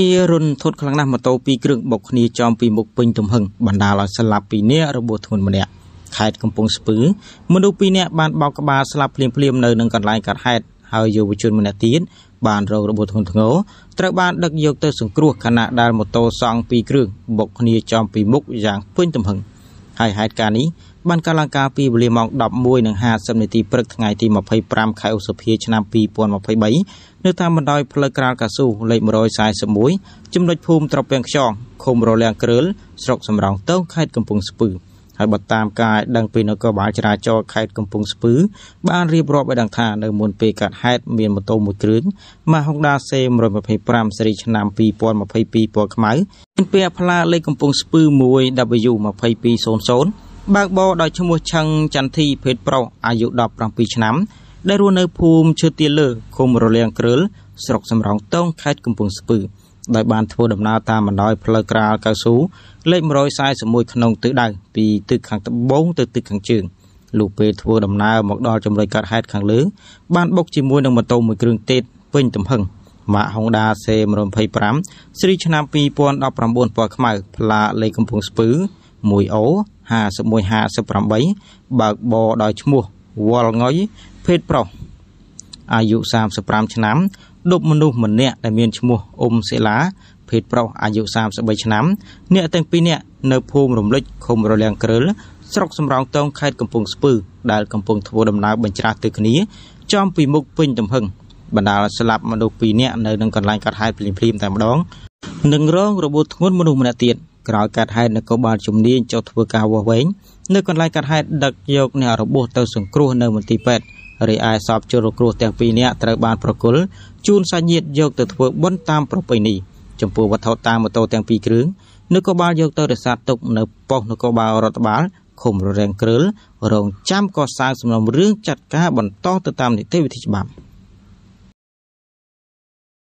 ជារុនធុតខ្លាំងណាស់ម៉ូតូពីរគ្រឿងបុកគ្នាចំពីមុខពេញទំហឹងបណ្ដាលឲ្យស្លាប់ពីរនាក់របួសធ្ងន់ម្នាក់ខេត្តកំពង់ស្ពឺមនុស្សពីរនាក់បានបោកក្បាលស្លាប់ភ្លាមភ្លាមនៅនឹងកន្លែងកើតហេតុហើយយុវជនម្នាក់ទៀតបានរងរបួសធ្ងន់ធ្ងរត្រូវបានដឹកយកទៅសង្គ្រោះខណៈដែលម៉ូតូសង់ពីរគ្រឿងបុកគ្នាចំពីមុខយ៉ាងពេញទំហឹងហើយហេតុការណ៍នេះបានកាលឡើងការពីវេលាម៉ោង11:50នាទីព្រឹកថ្ងៃទី25ខែឧសភាឆ្នាំ2023នៅតាមបណ្ដោយផ្លូវក្រាលកៅស៊ូលេខ141ចំណុចភូមិត្រពាំងខ្យងឃុំរលាំងក្រើលស្រុកសំរោងតូងខេត្តកំពង់ស្ពឺ ហើយបើតាមការដឹងពីនគរបាលចរាចរណ៍ខេត្តកំពង់ស្ពឺបានរៀបរាប់ឲ្យដឹងថានៅមុនពេលកើតហេតុមានម៉ូតូមួយគ្រឿងម៉ាហ៊ុងដា C125 សេរីឆ្នាំ2022ពណ៌ខ្មៅមានពាក្យផ្លាកលេខកំពង់ស្ពឺ 1W2200 បើកបរដោយឈ្មោះឆឹងចន្ទធីភេទប្រុសអាយុ17ឆ្នាំ ដែលរស់នៅភូមិឈើទាលើឃុំរលៀងក្រើលស្រុកសំរោងតោងខេត្តកំពង់ស្ពឺដោយបានធ្វើដំណើរតាមបណ្ដោយផ្លូវក្រាលកៅស៊ូលេខ141ក្នុងទិសដៅពីទិសខាងត្បូងទៅទិសខាងជើងលុះពេលធ្វើដំណើរមកដល់ចំណុចកើតហេតុខាងលើបានបុកជាមួយនឹងម៉ូតូមួយគ្រឿងទេសពេញទំហឹងម៉ាក Honda C125 ស្រីឆ្នាំ2019ពណ៌ខ្មៅផ្លាកលេខកំពង់ស្ពឺ 1O 5158បើកបរដោយឈ្មោះវល់ងុយភេទប្រុសអាយុ35ឆ្នាំដប់មនុស្សម្នាក់ដែលមានឈ្មោះអ៊ុំសេឡាភេទប្រុសអាយុ33ឆ្នាំអ្នកទាំងពីរនាក់នៅភូមិរំលិចឃុំរលៀងក្រឹលស្រុកសំរោងតោងខេត្តកំពង់ស្ពឺដែលកំពុងធ្វើដំណើរបញ្ច្រាស់ទៅគ្នាចំពីមុខពេញទំហឹងបណ្ដាលស្លាប់មនុស្សពីរនាក់នៅនឹងកន្លែងកាត់ហែកភ្លាមៗតែម្ដងនិងរងរបួសធ្ងន់មនុស្សម្នាក់ទៀត។ក្រោយកាត់ហេតុនគរបាលជំនាញចុះធ្វើការវាស់វែងនៅកន្លែងកាត់ហេតុដឹកយកអ្នករបួសទៅសង្គ្រោះនៅមន្ទីរពេទ្យរីឯសពជនរគ្រោះទាំងពីរនាក់ត្រូវបានប្រគល់ជូនសាច់ញាតិយក ទៅធ្វើបុណ្យតាមប្រពៃណីចំពោះវត្ថុតាមម៉ូតូទាំងពីរគ្រឿងនគរបាលយកទៅរក្សាទុកនៅប៉ុស្តិ៍នគរបាលរដ្ឋបាលឃុំររាំងគ្រិលរងចាំកសាងសំណុំរឿងចាត់ការបន្តទៅតាមនីតិវិធីច្បាប់